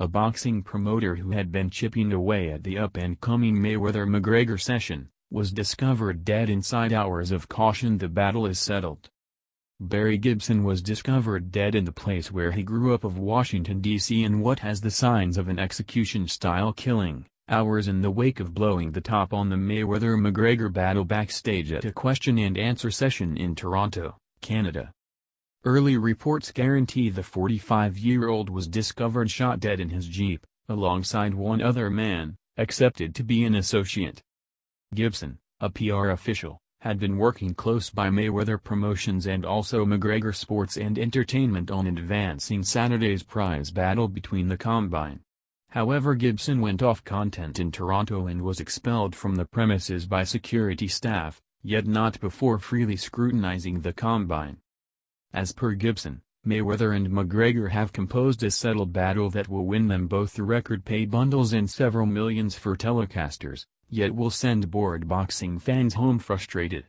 a boxing promoter who had been chipping away at the up-and-coming Mayweather-McGregor session, was discovered dead inside hours of caution the battle is settled. Barry Gibson was discovered dead in the place where he grew up of Washington, D.C. in what has the signs of an execution-style killing, hours in the wake of blowing the top on the Mayweather-McGregor battle backstage at a question-and-answer session in Toronto, Canada. Early reports guarantee the 45-year-old was discovered shot dead in his Jeep, alongside one other man, accepted to be an associate. Gibson, a PR official, had been working close by Mayweather Promotions and also McGregor Sports and Entertainment on advancing Saturday's prize battle between the Combine. However Gibson went off content in Toronto and was expelled from the premises by security staff, yet not before freely scrutinizing the Combine. As per Gibson, Mayweather and McGregor have composed a settled battle that will win them both the record pay bundles and several millions for telecasters, yet will send bored boxing fans home frustrated.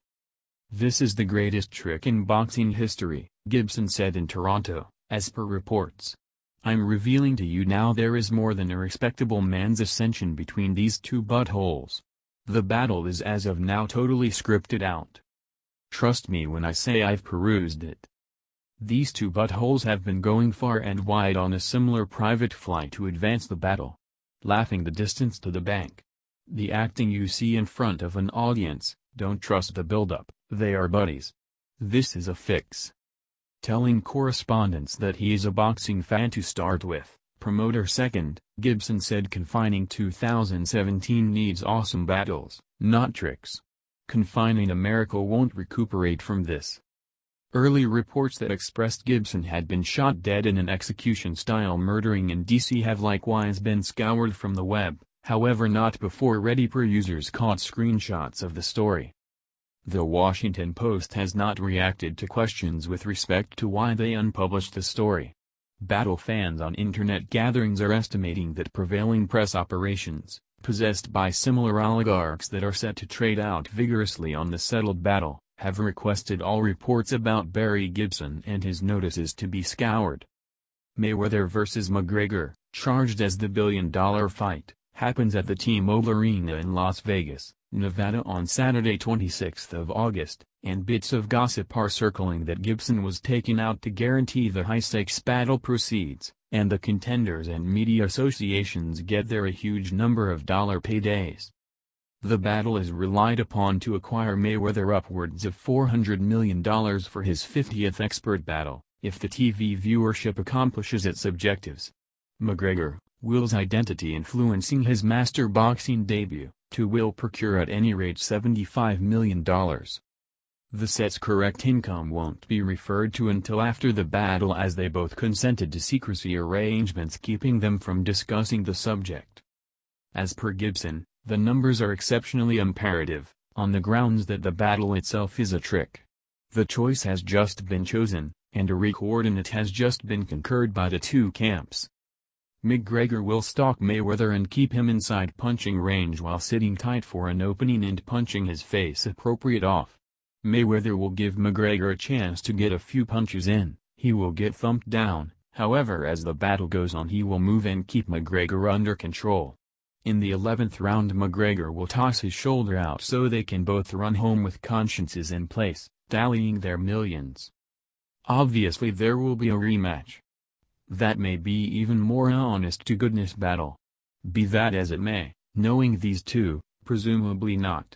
This is the greatest trick in boxing history, Gibson said in Toronto, as per reports. I'm revealing to you now there is more than a respectable man's ascension between these two buttholes. The battle is as of now totally scripted out. Trust me when I say I've perused it. These two buttholes have been going far and wide on a similar private flight to advance the battle. Laughing the distance to the bank. The acting you see in front of an audience, don't trust the buildup, they are buddies. This is a fix. Telling correspondents that he is a boxing fan to start with, promoter second, Gibson said confining 2017 needs awesome battles, not tricks. Confining America won't recuperate from this. Early reports that expressed Gibson had been shot dead in an execution-style murdering in D.C. have likewise been scoured from the web, however not before ReadyPer users caught screenshots of the story. The Washington Post has not reacted to questions with respect to why they unpublished the story. Battle fans on internet gatherings are estimating that prevailing press operations, possessed by similar oligarchs that are set to trade out vigorously on the settled battle, have requested all reports about Barry Gibson and his notices to be scoured. Mayweather vs. McGregor, charged as the billion-dollar fight, happens at the T-Mobile Arena in Las Vegas, Nevada on Saturday 26 August, and bits of gossip are circling that Gibson was taken out to guarantee the high-stakes battle proceeds, and the contenders and media associations get their a huge number of dollar paydays. The battle is relied upon to acquire Mayweather upwards of $400 million for his 50th expert battle, if the TV viewership accomplishes its objectives. McGregor, Will's identity influencing his master boxing debut, to Will procure at any rate $75 million. The set's correct income won't be referred to until after the battle as they both consented to secrecy arrangements keeping them from discussing the subject. As per Gibson, the numbers are exceptionally imperative, on the grounds that the battle itself is a trick. The choice has just been chosen, and a re-coordinate has just been concurred by the two camps. McGregor will stalk Mayweather and keep him inside punching range while sitting tight for an opening and punching his face appropriate off. Mayweather will give McGregor a chance to get a few punches in, he will get thumped down, however as the battle goes on he will move and keep McGregor under control. In the 11th round McGregor will toss his shoulder out so they can both run home with consciences in place, dallying their millions. Obviously there will be a rematch. That may be even more honest to goodness battle. Be that as it may, knowing these two, presumably not.